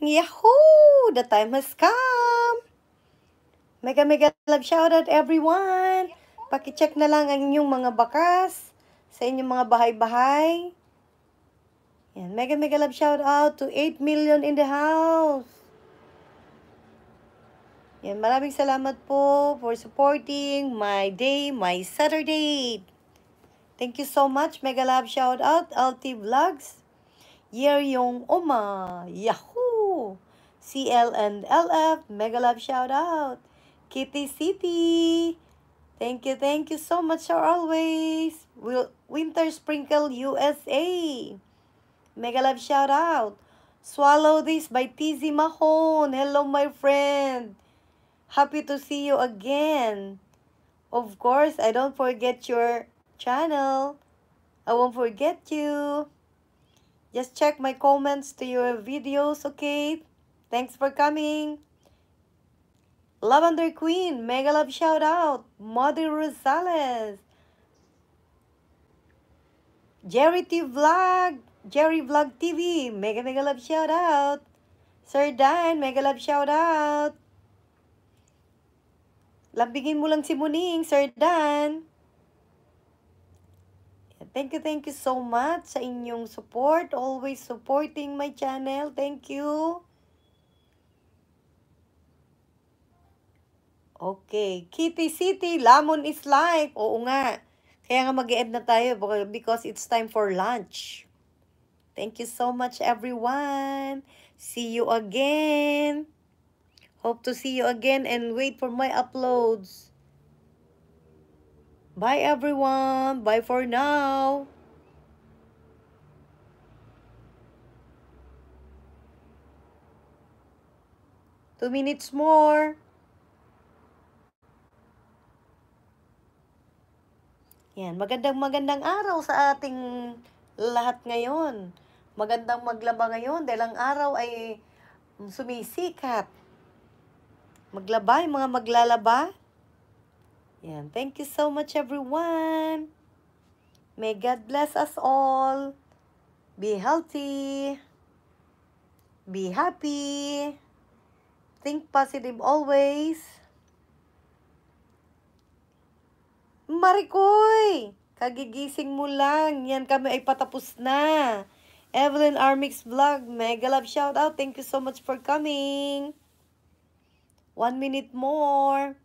Yahoo! The time has come! Mega mega love shoutout everyone! Pakicheck na lang ang inyong mga bakas sa inyong mga bahay-bahay. Yan, mega mega love shoutout to 8 million in the house. Yan, maraming salamat po for supporting my day, my Saturday. Thank you so much. Mega love shout out, LT Vlogs. Year yung Oma. Yahoo! CL and LF, mega love shout out. Kitty City, thank you, thank you so much for always. Will Winter Sprinkle USA, mega love shout out. Swallow This by TZ Mahon. Hello, my friend. Happy to see you again. Of course, I don't forget your channel. I won't forget you. Just check my comments to your videos, okay? Thanks for coming. Lavender Queen, mega love shout out. Mother Rosales. Jerry T Vlog, Jerry Vlog TV, mega mega love shout out. Sir Dan, mega love shout out. Lambigin mo lang si Muning, Sir Dan. Thank you, thank you so much sa inyong support. Always supporting my channel. Thank you. Okay. Kitty City, Lamon is life. Oo nga. Kaya nga mag end na tayo because it's time for lunch. Thank you so much everyone. See you again. Hope to see you again and wait for my uploads. Bye everyone. Bye for now. Two minutes more. Yan, magandang magandang araw sa ating lahat ngayon. Magandang maglaba ngayon dahil ang araw ay sumisikat. Maglaba, yung mga maglalaba. Yan, thank you so much everyone. May God bless us all. Be healthy. Be happy. Think positive always. Marikoy! Kagigising mo lang. Yan kami ay patapos na. Evelyn Armix Vlog, mega love shout out. Thank you so much for coming. One minute more.